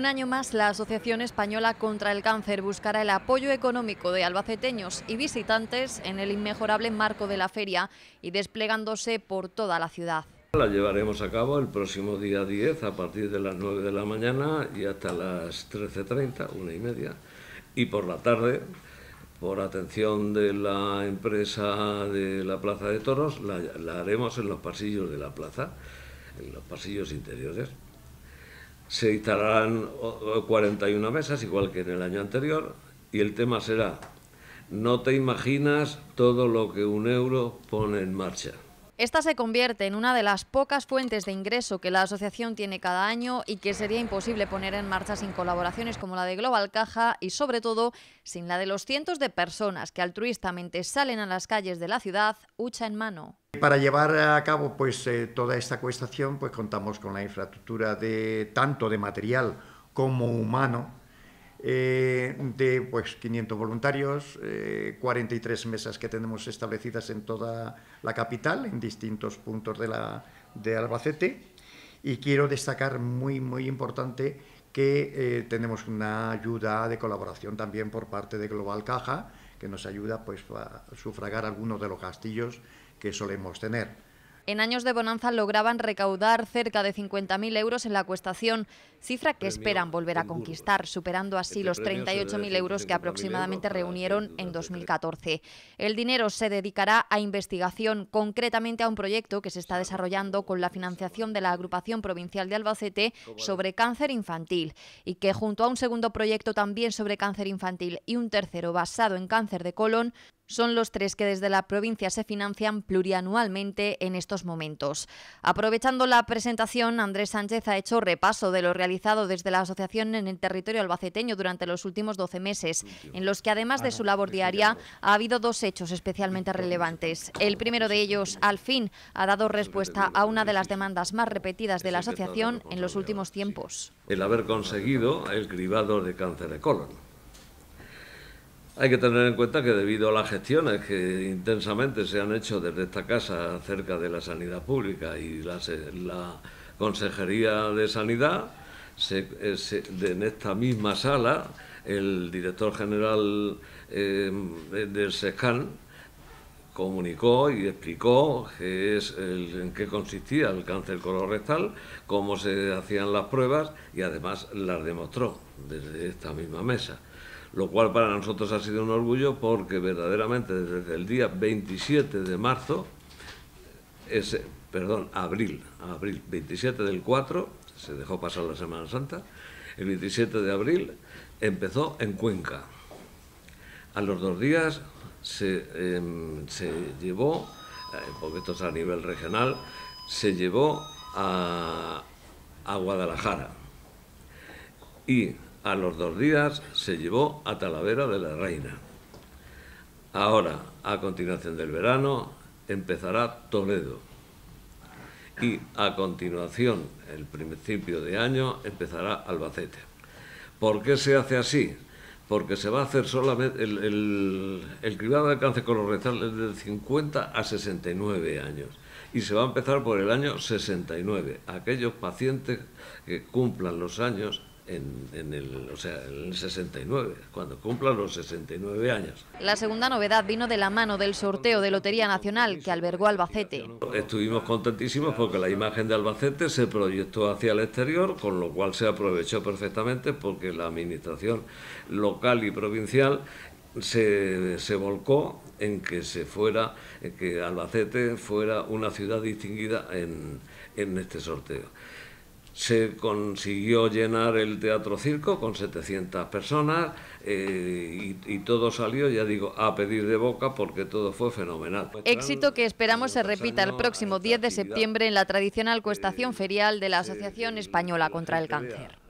Un año más, la Asociación Española contra el Cáncer buscará el apoyo económico de albaceteños y visitantes en el inmejorable marco de la feria y desplegándose por toda la ciudad. La llevaremos a cabo el próximo día 10 a partir de las 9 de la mañana y hasta las 13.30, una y media. Y por la tarde, por atención de la empresa de la Plaza de Toros, la haremos en los pasillos de la plaza, en los pasillos interiores. Se instalarán 41 mesas, igual que en el año anterior, y el tema será, no te imaginas todo lo que un euro pone en marcha. Esta se convierte en una de las pocas fuentes de ingreso que la asociación tiene cada año y que sería imposible poner en marcha sin colaboraciones como la de Global Caja y sobre todo sin la de los cientos de personas que altruistamente salen a las calles de la ciudad, hucha en mano. Para llevar a cabo pues, eh, toda esta cuestación pues, contamos con la infraestructura de, tanto de material como humano eh, de pues, 500 voluntarios, 43 eh, mesas que tenemos establecidas en toda la capital, en distintos puntos de, la, Albacete. Y quiero destacar muy, muy importante que eh, tenemos una ayuda de colaboración también por parte de Global Caja, que nos ayuda pues, a sufragar algunos de los castillos que solemos tener. En años de bonanza lograban recaudar cerca de 50.000 euros en la cuestación, cifra que esperan volver a conquistar, superando así los 38.000 eh, euros que aproximadamente reunieron en 2014. El dinero se dedicará a investigación, concretamente a un proyecto que se está desarrollando con la financiación de la Agrupación Provincial de Albacete sobre cáncer infantil y que junto a un segundo proyecto también sobre cáncer infantil y un tercero basado en cáncer de colon, son los tres que desde la provincia se financian plurianualmente en estos momentos. Aprovechando la presentación, Andrés Sánchez ha hecho repaso de lo realizado desde la asociación en el territorio albaceteño durante los últimos 12 meses, en los que además de ah, su labor diaria ha habido dos hechos especialmente relevantes. El primero de ellos, al fin, ha dado respuesta a una de las demandas más repetidas de la asociación en los últimos tiempos. El haber conseguido el cribado de cáncer de colon hay que tener en cuenta que debido a las gestiones que intensamente se han hecho desde esta casa acerca de la sanidad pública y la, Consejería de Sanidad, eh, en esta misma sala el director general eh, eh, del SESCAN comunicó y explicó en qué consistía el cáncer colorectal, cómo se hacían las pruebas y además las demostró desde esta misma mesa lo cual para nosotros ha sido un orgullo porque verdaderamente desde el día 27 de marzo, ese, perdón, abril, abril, 27 del 4, se dejó pasar la Semana Santa, el 27 de abril empezó en Cuenca. A los dos días se, em, llevó, eh, porque esto es a nivel regional, se llevó a, a Guadalajara. Y a los dos días se llevó a Talavera de la Reina. Ahora, a continuación del verano, empezará Toledo. Y a continuación, el principio de año, empezará Albacete. ¿Por qué se hace así? Porque se va a hacer solamente el, el, cribado de cáncer colorectal es 50 a 69 años y se va a empezar por el año 69. Aquellos pacientes que cumplan los años en, el, 69, cuando cumplan los 69 años. La segunda novedad vino de la mano del sorteo de Lotería Nacional que albergó Albacete. Estuvimos contentísimos porque la imagen de Albacete se proyectó hacia el exterior, con lo cual se aprovechó perfectamente porque la administración local y provincial se, volcó en que se fuera, que Albacete fuera una ciudad distinguida en, en este sorteo se consiguió llenar el Teatro Circo con 700 personas eh, y, y, todo salió, ya digo, a pedir de boca porque todo fue fenomenal. Éxito que esperamos se repita el próximo 10 de septiembre en la tradicional cuestación ferial de la Asociación Española contra el Cáncer.